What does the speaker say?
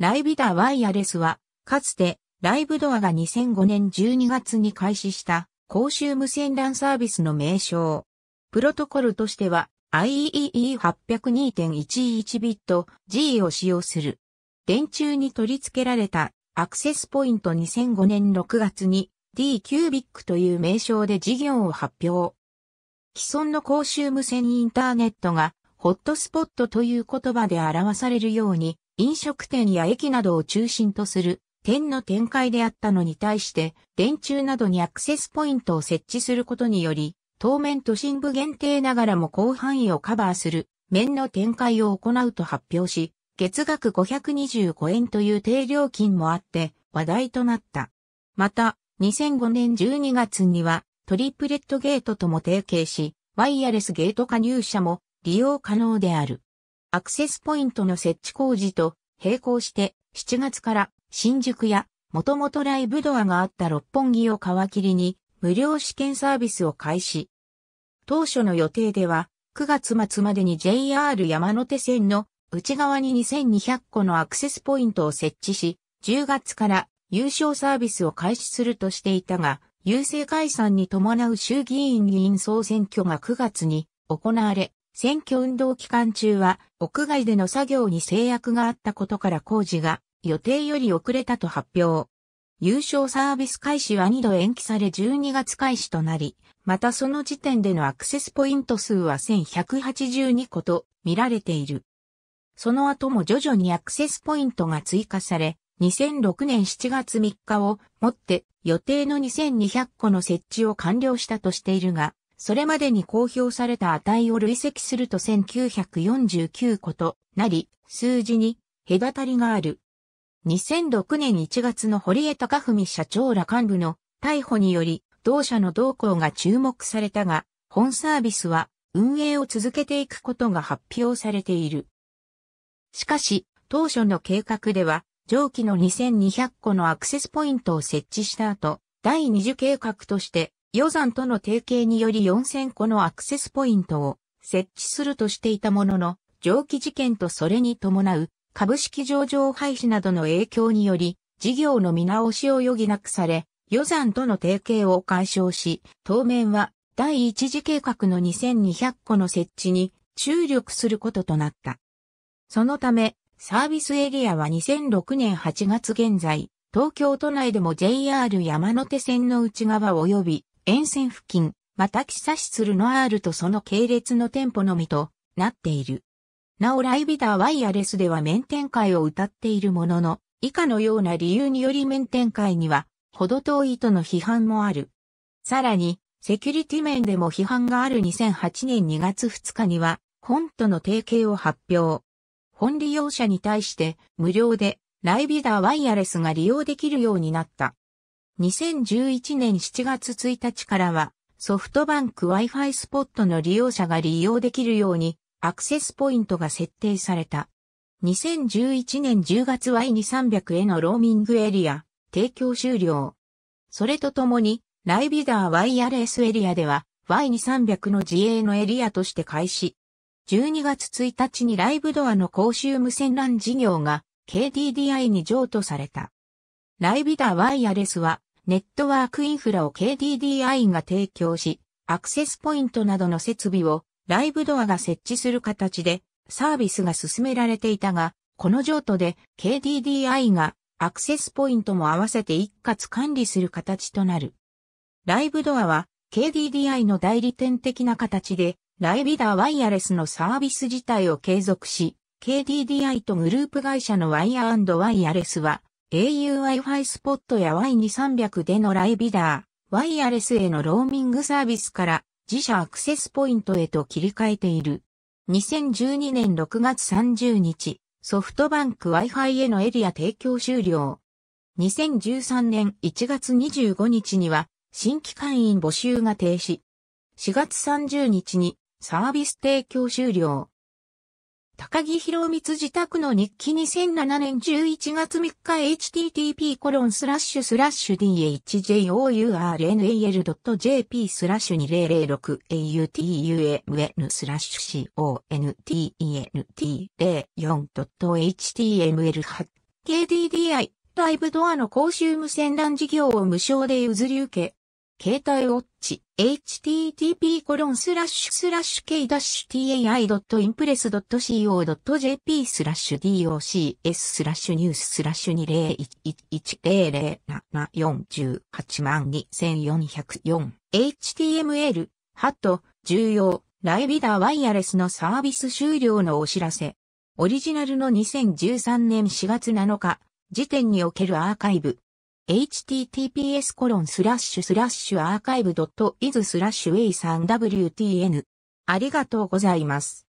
ライビダワイヤレスは、かつて、ライブドアが2005年12月に開始した公衆無線 LAN サービスの名称。プロトコルとしては IEEE802.11 ビット G を使用する。電柱に取り付けられたアクセスポイント2005年6月に d キュービックという名称で事業を発表。既存の公衆無線インターネットがホットスポットという言葉で表されるように飲食店や駅などを中心とする点の展開であったのに対して、電柱などにアクセスポイントを設置することにより、当面都心部限定ながらも広範囲をカバーする面の展開を行うと発表し、月額525円という低料金もあって話題となった。また、2005年12月にはトリプレットゲートとも提携し、ワイヤレスゲート加入者も利用可能である。アクセスポイントの設置工事と並行して7月から新宿やもともとライブドアがあった六本木を皮切りに無料試験サービスを開始。当初の予定では9月末までに JR 山手線の内側に2200個のアクセスポイントを設置し、10月から優勝サービスを開始するとしていたが、郵政解散に伴う衆議院議員総選挙が9月に行われ、選挙運動期間中は屋外での作業に制約があったことから工事が予定より遅れたと発表。優勝サービス開始は2度延期され12月開始となり、またその時点でのアクセスポイント数は1182個と見られている。その後も徐々にアクセスポイントが追加され、2006年7月3日をもって予定の2200個の設置を完了したとしているが、それまでに公表された値を累積すると1949個となり、数字に隔たりがある。2006年1月の堀江貴文社長ら幹部の逮捕により、同社の動向が注目されたが、本サービスは運営を続けていくことが発表されている。しかし、当初の計画では、上記の2200個のアクセスポイントを設置した後、第二次計画として、予算との提携により4000個のアクセスポイントを設置するとしていたものの、蒸気事件とそれに伴う株式上場廃止などの影響により、事業の見直しを余儀なくされ、予算との提携を解消し、当面は第一次計画の2200個の設置に注力することとなった。そのため、サービスエリアは2006年8月現在、東京都内でも JR 山手線の内側及び沿線付近、またキサシツルノアールとその系列の店舗のみとなっている。なおライビダーワイヤレスでは面展開を歌っているものの、以下のような理由により面展開には、ほど遠いとの批判もある。さらに、セキュリティ面でも批判がある2008年2月2日には、本との提携を発表。本利用者に対して、無料で、ライビダーワイヤレスが利用できるようになった。2011年7月1日からは、ソフトバンク Wi-Fi スポットの利用者が利用できるように、アクセスポイントが設定された。2011年10月 Y2300 へのローミングエリア、提供終了。それとともに、ライビダーワイヤレスエリアでは、Y2300 の自営のエリアとして開始。12月1日にライブドアの公衆無線 LAN 事業が KDDI に譲渡された。ライビダーワイヤレスはネットワークインフラを KDDI が提供し、アクセスポイントなどの設備をライブドアが設置する形でサービスが進められていたが、この譲渡で KDDI がアクセスポイントも合わせて一括管理する形となる。ライブドアは KDDI の代理店的な形でライビダーワイヤレスのサービス自体を継続し、KDDI とグループ会社のワイヤーワイヤレスは auWi-Fi スポットや Y2300 でのライビダー、ワイヤレスへのローミングサービスから自社アクセスポイントへと切り替えている。2012年6月30日、ソフトバンク Wi-Fi へのエリア提供終了。2013年1月25日には新規会員募集が停止。4月30日にサービス提供終了。高木博光自宅の日記2007年11月3日 http コロンスラッシュスラッシュ dhjournal.jp スラッシュ 2006autum n スラッシュ content04.html 8 KDDI ライブドアの公衆無線 LAN 事業を無償で譲り受け、携帯ウォッチ、http コロンスラッシュスラッシュ k-tai.impress.co.jp スラッシュ docs スラッシュニューススラッシュ2011007418万2404 html ハット重要ライビダーワイヤレスのサービス終了のお知らせオリジナルの2013年4月7日時点におけるアーカイブ https コロンスラッシュスラッシュアーカイブドット .is スラッシュ a 3 w t n ありがとうございます。